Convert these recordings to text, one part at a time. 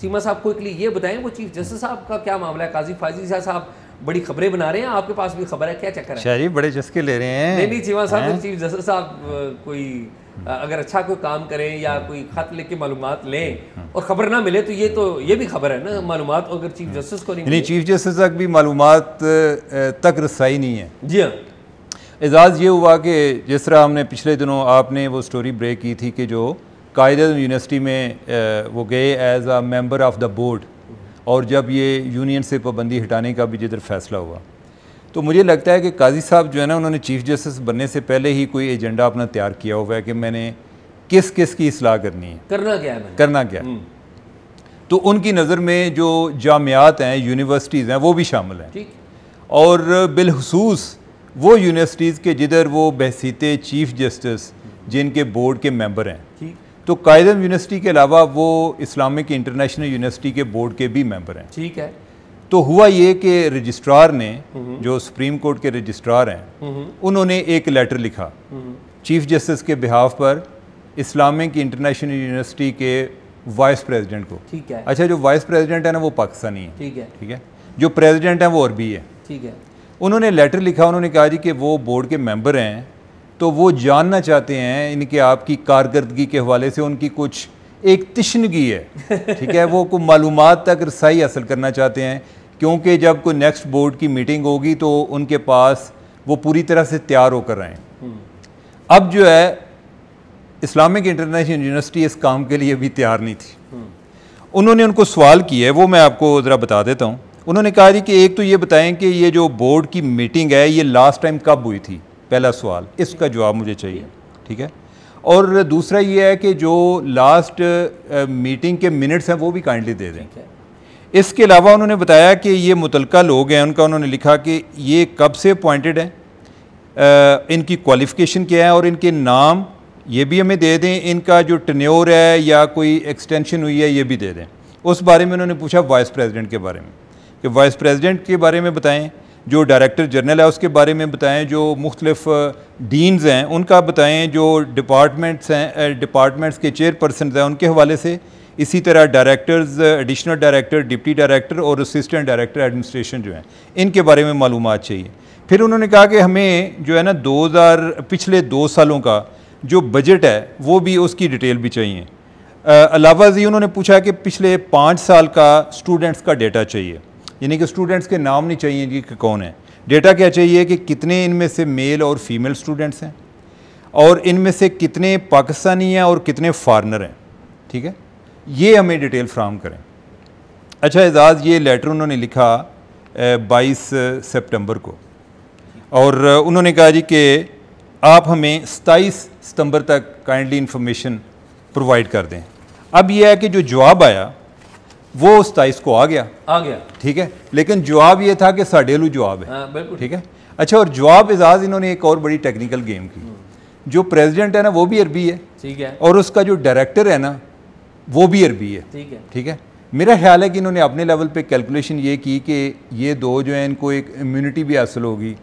सीमा साहब क्विकली ये बताएं वो चीफ जस्टिस साहब का क्या मामला है काजी फाजी शाह साहब बड़ी खबरें बना रहे हैं आपके पास भी खबर है क्या चक्कर है शायरी बड़े जस्के ले रहे हैं नहीं नहीं सीमा साहब तो चीफ जस्टिस साहब कोई अगर अच्छा कोई काम करें या कोई खत लिख के मालूम लें और खबर ना मिले तो ये तो ये भी खबर है ना मालूम अगर चीफ जस्टिस को नहीं चीफ जस्टिस तक भी मालूम तक रसाई नहीं है जी हाँ एजाज़ ये हुआ कि जिस तरह हमने पिछले दिनों आपने वो स्टोरी ब्रेक की थी कि जो कायद यूनिवर्सिटी में वो गए as a member of the board और जब ये यूनियन से पाबंदी हटाने का भी जिधर फैसला हुआ तो मुझे लगता है कि काजी साहब जो है ना उन्होंने चीफ जस्टिस बनने से पहले ही कोई एजेंडा अपना तैयार किया हुआ है कि मैंने किस किस की असलाह करनी है करना क्या है करना क्या है हम्म। तो उनकी नज़र में जो जामियात हैं यूनिवर्सिटीज़ हैं वो भी शामिल हैं और बिलखसूस वो यूनिवर्सिटीज़ के जिधर वो बहसीते चीफ जस्टिस जिनके बोर्ड के मेंबर हैं तो कायदम यूनिवर्सिटी के अलावा वो इस्लामिक इंटरनेशनल यूनिवर्सिटी के बोर्ड के भी मेंबर हैं ठीक है तो हुआ ये कि रजिस्ट्रार ने हम्म हम्म। जो सुप्रीम कोर्ट के रजिस्ट्रार हैं हम्म उन्होंने एक लेटर लिखा चीफ जस्टिस के बिहाफ पर इस्लामिक इंटरनेशनल यूनिवर्सिटी के वाइस प्रेसिडेंट को ठीक है अच्छा जो वाइस प्रेसिडेंट है ना वो पाकिस्तानी है ठीक है ठीक है जो प्रेसिडेंट है वो अरबी है ठीक है उन्होंने लेटर लिखा उन्होंने कहा जी कि वो बोर्ड के मेंबर हैं तो वो जानना चाहते हैं इनके आपकी कारकर्दगी के हवाले से उनकी कुछ एक तश्नगी है ठीक है वो को मालूम तक रसाई हासिल करना चाहते हैं क्योंकि जब कोई नेक्स्ट बोर्ड की मीटिंग होगी तो उनके पास वो पूरी तरह से तैयार होकर हैं हम्म। अब जो है इस्लामिक इंटरनेशनल यूनिवर्सिटी इस काम के लिए भी तैयार नहीं थी हम्म। उन्होंने उनको सवाल किया है वो मैं आपको ज़रा बता देता हूँ उन्होंने कहा जी कि एक तो ये बताएं कि ये जो बोर्ड की मीटिंग है ये लास्ट टाइम कब हुई थी पहला सवाल इसका जवाब मुझे चाहिए ठीक है और दूसरा ये है कि जो लास्ट मीटिंग के मिनट्स हैं वो भी काइंडली दे दें इसके अलावा उन्होंने बताया कि ये मुतलका लोग हैं उनका उन्होंने लिखा कि ये कब से अपॉइंटेड हैं इनकी क्वालिफ़िकेशन क्या है और इनके नाम ये भी हमें दे दें इनका जो टन्योर है या कोई एक्सटेंशन हुई है ये भी दे दें उस बारे में उन्होंने पूछा वाइस प्रेसिडेंट के बारे में कि वाइस प्रेसिडेंट के बारे में बताएं जो डायरेक्टर जनरल है उसके बारे में बताएं जो मुख्तलिफ डीन्स हैं उनका बताएं जो डिपार्टमेंट्स हैं डिपार्टमेंट्स के चेयरपर्सन हैं उनके हवाले से इसी तरह directors additional director deputy director और असिस्टेंट डायरेक्टर एडमिनिस्ट्रेशन जो हैं इनके बारे में मालूम चाहिए फिर उन्होंने कहा कि हमें जो है ना दो हज़ार पिछले दो सालों का जो बजट है वो भी उसकी डिटेल भी चाहिए अलावा जी उन्होंने पूछा कि पिछले पाँच साल का स्टूडेंट्स का डेटा चाहिए यानी कि स्टूडेंट्स के नाम नहीं चाहिए कि कौन है डेटा क्या चाहिए कि कितने इनमें से मेल और फीमेल स्टूडेंट्स हैं और इनमें से कितने पाकिस्तानी हैं और कितने फॉरनर हैं ठीक है ये हमें डिटेल फ्राहम करें अच्छा एजाज़ ये लेटर उन्होंने लिखा बाईस सितंबर को और उन्होंने कहा जी कि आप हमें सताईस सितंबर तक काइंडली इन्फॉर्मेशन प्रोवाइड कर दें अब यह है कि जो जवाब आया वो सताइस को आ गया आ गया ठीक है लेकिन जवाब ये था कि साडेलू जवाब है हाँ, बिल्कुल ठीक है अच्छा और जवाब एजाज इन्होंने एक और बड़ी टेक्निकल गेम की हम्म। जो प्रेसिडेंट है ना वो भी अरबी है ठीक है और उसका जो डायरेक्टर है ना वो भी अरबी है ठीक है ठीक है मेरा ख्याल है कि इन्होंने अपने लेवल पे कैलकुलेशन ये की कि ये दो जो है इनको एक इम्यूनिटी भी हासिल होगी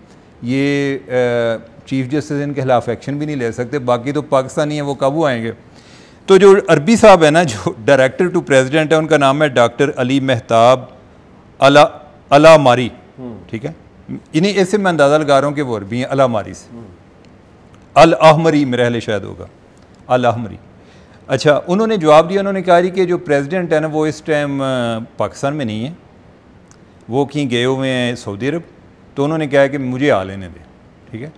ये चीफ जस्टिस इनके खिलाफ एक्शन भी नहीं ले सकते बाकी तो पाकिस्तानी है वो काबू आएंगे तो जो अरबी साहब है ना जो डायरेक्टर टू प्रेसिडेंट है उनका नाम है डॉक्टर अली महताब अला अला मारी हम्म। ठीक है इन्हीं ऐसे मैं अंदाज़ा लगा रहा हूँ कि वो अरबी हैं अला मारी से हम्म। अल आहमरी मेरे हले शायद होगा अल आहमरी अच्छा उन्होंने जवाब दिया उन्होंने कहा जी कि जो प्रेसिडेंट है ना वो इस टाइम पाकिस्तान में नहीं है वो कहीं गए हुए हैं सऊदी अरब तो उन्होंने कहा कि मुझे आ लेने दें ठीक है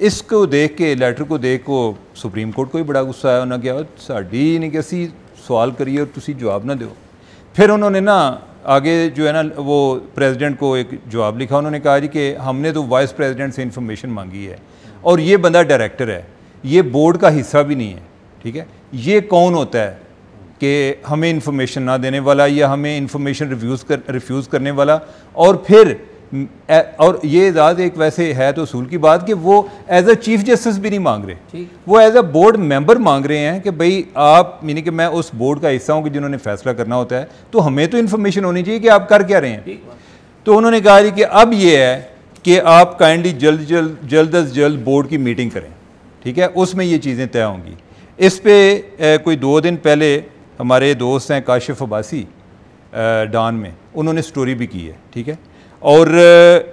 इसको देख के लैटर को देख को सुप्रीम कोर्ट को ही बड़ा गुस्सा आया उन्होंने ਸਾਡੀ ਨਹੀਂ नहीं कि असी सवाल करिए और तुम जवाब ना दो फिर उन्होंने ना आगे जो है ना वो प्रेसिडेंट को एक जवाब लिखा उन्होंने कहा जी कि हमने तो वाइस प्रेसिडेंट से इन्फॉर्मेशन मांगी है और ये बंदा डायरेक्टर है ये बोर्ड का हिस्सा भी नहीं है ठीक है ये कौन होता है कि हमें इन्फॉर्मेशन ना देने वाला या हमें इन्फॉर्मेशन रिफ्यूज़ कर रिफ्यूज़ करने वाला और फिर और ये एजाज़ एक वैसे है तो असूल की बात कि वो एज अ चीफ जस्टिस भी नहीं मांग रहे वो एज अ बोर्ड मेंबर मांग रहे हैं कि भाई आप यानी कि मैं उस बोर्ड का हिस्सा हूँ कि जिन्होंने फैसला करना होता है तो हमें तो इन्फॉर्मेशन होनी चाहिए कि आप कर क्या रहे हैं तो उन्होंने कहा जी कि अब ये है कि आप काइंडली जल्द जल्द जल्द अज जल्द बोर्ड की मीटिंग करें ठीक है उसमें ये चीज़ें तय होंगी इस पर कोई दो दिन पहले हमारे दोस्त हैं काशिफ अब्बासी डान में उन्होंने स्टोरी भी की है ठीक है और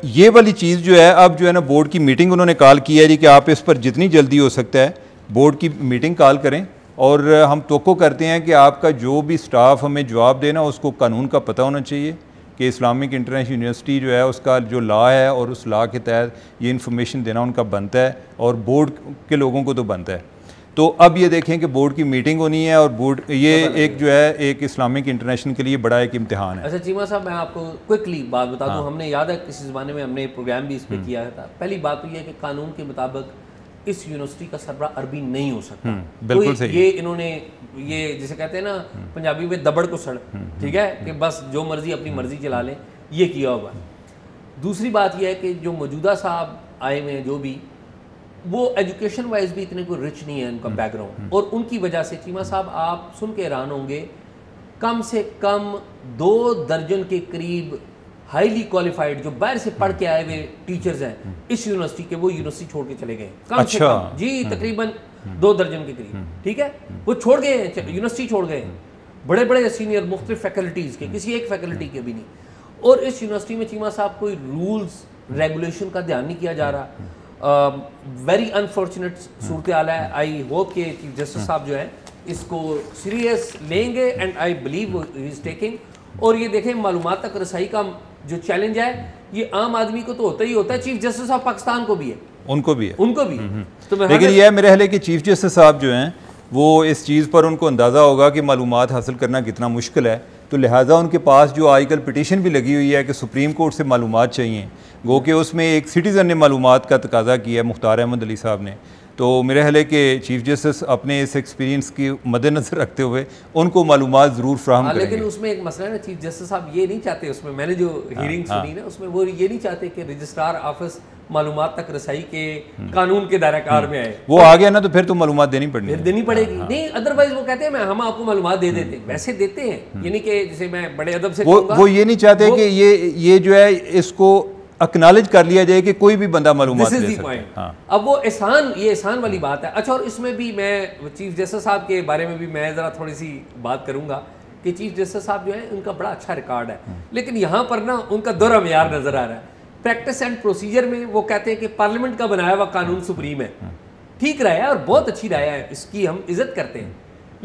ये वाली चीज़ जो है अब जो है ना बोर्ड की मीटिंग उन्होंने कॉल की है जी कि आप इस पर जितनी जल्दी हो सकता है बोर्ड की मीटिंग कॉल करें और हम तो करते हैं कि आपका जो भी स्टाफ हमें जवाब देना उसको कानून का पता होना चाहिए कि इस्लामिक इंटरनेशनल यूनिवर्सिटी जो है उसका जो ला है और उस ला के तहत ये इन्फॉर्मेशन देना उनका बनता है और बोर्ड के लोगों को तो बनता है तो अब ये देखें कि बोर्ड की मीटिंग होनी है और बोर्ड ये एक जो है एक इस्लामिक इंटरनेशनल के लिए बड़ा एक इम्तहान है अच्छा चीमा साहब मैं आपको क्विकली बात बता दूँ हाँ। हमने याद है किसी ज़माने में हमने प्रोग्राम भी इस पर हम्म। किया था पहली बात तो यह कि कानून के मुताबिक इस यूनिवर्सिटी का सरबरा अरबी नहीं हो सकता हम्म, बिल्कुल तो ये इन्होंने ये जिसे कहते हैं ना हम्म। पंजाबी में दबड़ को सड़ ठीक है कि बस जो मर्जी अपनी मर्जी चला लें ये किया होगा दूसरी बात यह है कि जो मौजूदा साहब आए हुए हैं जो भी वो एजुकेशन वाइज भी इतने कोई रिच नहीं है उनका बैकग्राउंड हम्म, हम्म। और उनकी वजह से चीमा साहब आप सुन के हैरान होंगे कम से कम दो दर्जन के करीब हाईली क्वालिफाइड जो बाहर से पढ़ के आए हुए टीचर्स हम्म। हैं इस यूनिवर्सिटी के वो यूनिवर्सिटी छोड़ के चले गए कम अच्छा। से कम जी तकरीबन दो दर्जन के करीब ठीक है वो छोड़ गए हैं यूनिवर्सिटी छोड़ गए हैं बड़े बड़े सीनियर मुख्त फैकल्टीज़ के किसी एक फैकल्टी के भी नहीं और इस यूनिवर्सिटी में चीमा साहब कोई रूल्स रेगुलेशन का ध्यान नहीं किया जा रहा वेरी अनफॉर्चुनेट सूरत है आई होप के जस्टिस साहब जो है इसको सीरियस लेंगे and I believe is taking और ये देखें मालूम तक रसाई का जो चैलेंज है ये आम आदमी को तो होता ही होता है चीफ जस्टिस ऑफ पाकिस्तान को भी है उनको भी है उनको भी हम्म, हम्म। तो लेकिन यह मेरे हले कि चीफ जस्टिस साहब जो हैं वो इस चीज़ पर उनको अंदाज़ा होगा कि मालूम हासिल करना कितना मुश्किल है तो लिहाजा उनके पास जो आजकल पटिशन भी लगी हुई है कि सुप्रीम कोर्ट से मालूम चाहिए गो कि उसमें एक सिटीज़न ने मालूम का तकाजा किया है मुख्तार अहमद अली साहब ने तो मेरे ख्याल के चीफ जस्टिस अपने इस एक्सपीरियंस की मद्देनजर रखते हुए उनको मालूम ज़रूर फ्राहम हाँ, लेकिन उसमें एक मसला है ना चीफ जस्टिस साहब ये नहीं चाहते उसमें मैंने जो हियरिंग हाँ, हाँ। सुनी ना उसमें वो ये नहीं चाहते कि रजिस्ट्रार ऑफिस मालूम तक रसाई के हम्म। कानून के दायरा कार हम्म। में आए वो आ गया ना तो फिर तो मालूम देनी पड़ेगी फिर देनी पड़ेगी नहीं अदरवाइज वो कहते हैं मैं हम आपको मालूम दे देते हैं हम्म। वैसे देते हैं यानी कि जैसे मैं बड़े अदब से वो, ये नहीं चाहते कि ये ये जो है इसको ज कर लिया जाए कि कोई भी बंदा मालूम हाँ। अब वो एहसान ये एहसान वाली बात है अच्छा और इसमें भी मैं चीफ जस्टिस साहब के बारे में भी मैं ज़रा थोड़ी सी बात करूंगा कि चीफ जस्टिस साहब जो है उनका बड़ा अच्छा रिकॉर्ड है लेकिन यहाँ पर ना उनका दोरा मैार नज़र आ रहा है प्रैक्टिस एंड प्रोसीजर में वो कहते हैं कि पार्लियामेंट का बनाया हुआ कानून सुप्रीम है ठीक राय है और बहुत अच्छी राय है इसकी हम इज्जत करते हैं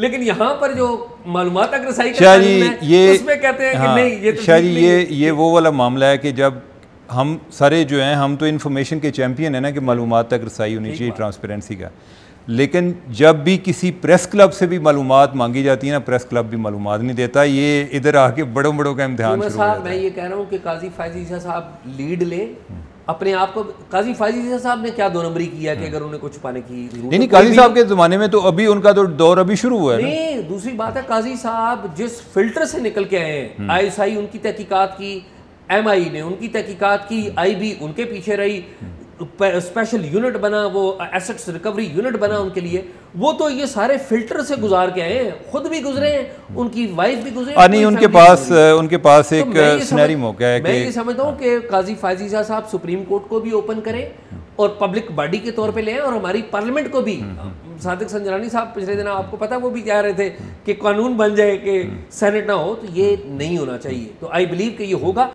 लेकिन यहाँ पर जो मालूम तक रसाई ये उसमें कहते हैं हाँ, कि नहीं ये तो शायद ये ये वो वाला मामला है कि जब हम सारे जो हैं हम तो इन्फॉर्मेशन के चैंपियन है ना कि मालूम तक रसाई होनी चाहिए ट्रांसपेरेंसी का लेकिन जब भी किसी प्रेस क्लब से भी मालूम मांगी जाती है ना प्रेस क्लब भी मालूम नहीं देता ये इधर आके बड़ों बड़ों का इम्तहान तो मैं ये कह रहा हूँ कि काजी फायजीसा साहब लीड लें अपने आप को काजी फाजी साहब ने क्या दो नंबरी किया कि हम्म। अगर उन्हें कुछ पाने की नहीं नहीं काजी साहब के ज़माने में तो अभी उनका तो दौर अभी शुरू हुआ है नहीं दूसरी बात है काजी साहब जिस फिल्टर से निकल के आए हैं हम्म। आई उनकी तहकीकात की एम आई ने उनकी तहकीकात की हम्म। आई बी उनके पीछे रही स्पेशल यूनिट बना वो एसेट्स रिकवरी यूनिट बना उनके लिए वो तो ये सारे फिल्टर से गुजार के आए खुद भी गुजरे हैं उनकी वाइफ भी गुजरे नहीं uh, उनके पास उनके तो पास एक uh, सुनहरी मौका है मैं ये समझता हूँ कि काजी फायजीजा साहब सुप्रीम कोर्ट को भी ओपन करें और पब्लिक बॉडी के तौर पे लें और हमारी पार्लियामेंट को भी हम्म, हम्म। uh, सादिक संजरानी साहब पिछले दिन आपको पता वो भी कह रहे थे कि कानून बन जाए कि सेनेट हम्म। ना हो तो ये नहीं होना चाहिए तो आई बिलीव कि ये होगा